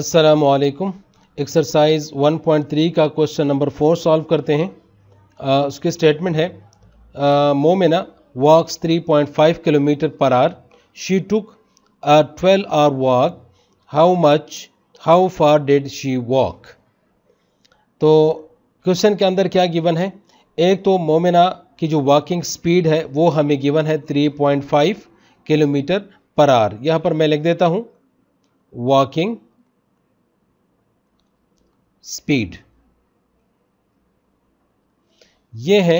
असलकुम एक्सरसाइज 1.3 का question number four solve करते हैं आ, उसकी स्टेटमेंट है Momina walks 3.5 kilometre per hour she took a 12 hour walk how much how far did she walk तो question के अंदर क्या गिवन है एक तो मोमिना की जो वॉकिंग स्पीड है वो हमें गिवन है 3.5 किलोमीटर पर आर यहाँ पर मैं लिख देता हूँ वॉकिंग स्पीड ये है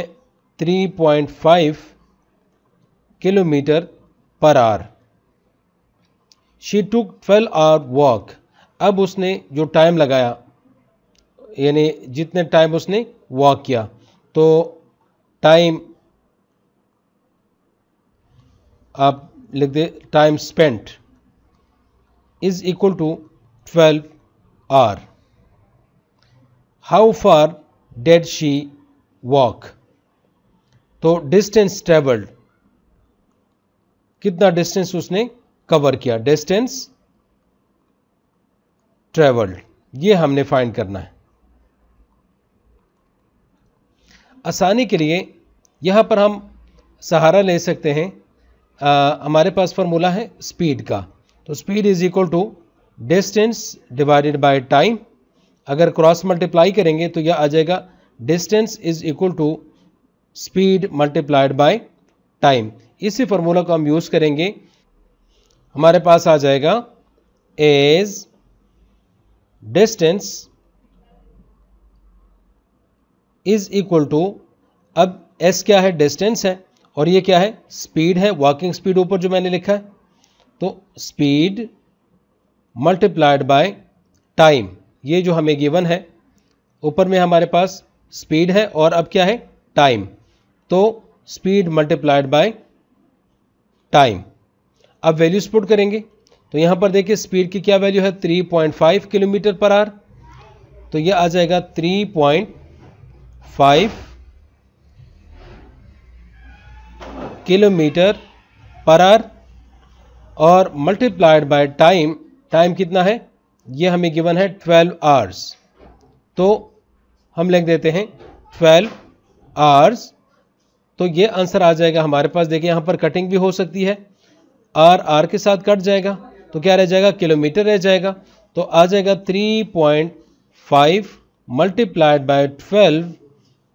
3.5 kilometre per hour she took 12 hour walk अब उसने जो टाइम लगाया यानी जितने टाइम उसने वॉक किया तो टाइम आप लिख दे time spent is equal to 12 hour how far did she walk तो डिस्टेंस ट्रेवल्ड कितना डिस्टेंस उसने कवर किया डिस्टेंस ट्रेवल्ड ये हमने फाइंड करना है आसानी के लिए यहाँ पर हम सहारा ले सकते हैं आ, हमारे पास फॉर्मूला है स्पीड का तो speed is equal to distance divided by time अगर क्रॉस मल्टीप्लाई करेंगे तो यह आ जाएगा distance is equal to speed multiplied by time इसी फॉर्मूला को हम यूज़ करेंगे हमारे पास आ जाएगा as distance is equal to अब एस क्या है डिस्टेंस है और ये क्या है स्पीड है वॉकिंग स्पीड ऊपर जो मैंने लिखा है तो स्पीड मल्टीप्लाइड बाय टाइम ये जो हमें गिवन है ऊपर में हमारे पास स्पीड है और अब क्या है टाइम तो स्पीड मल्टीप्लाइड बाय टाइम अब वैल्यू स्पोर्ट करेंगे तो यहां पर देखिए स्पीड की क्या वैल्यू है 3.5 किलोमीटर पर आर तो ये आ जाएगा 3.5 किलोमीटर पर आर और मल्टीप्लाइड बाय टाइम टाइम कितना है ये हमें गिवन है ट्वेल्व आवर्स तो हम लिख देते हैं ट्वेल्व आवर्स तो ये आंसर आ जाएगा हमारे पास देखिए यहां पर कटिंग भी हो सकती है आर आर के साथ कट जाएगा तो क्या रह जाएगा किलोमीटर रह जाएगा तो आ जाएगा three point five multiplied by twelve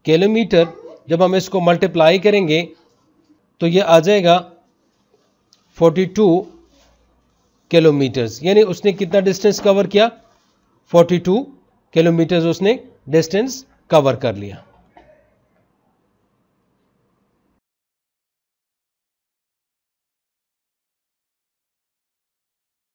kilometre जब हम इसको मल्टीप्लाई करेंगे तो ये आ जाएगा फोर्टी टू किलोमीटर्स यानी उसने कितना डिस्टेंस कवर किया 42 किलोमीटर्स उसने डिस्टेंस कवर कर लिया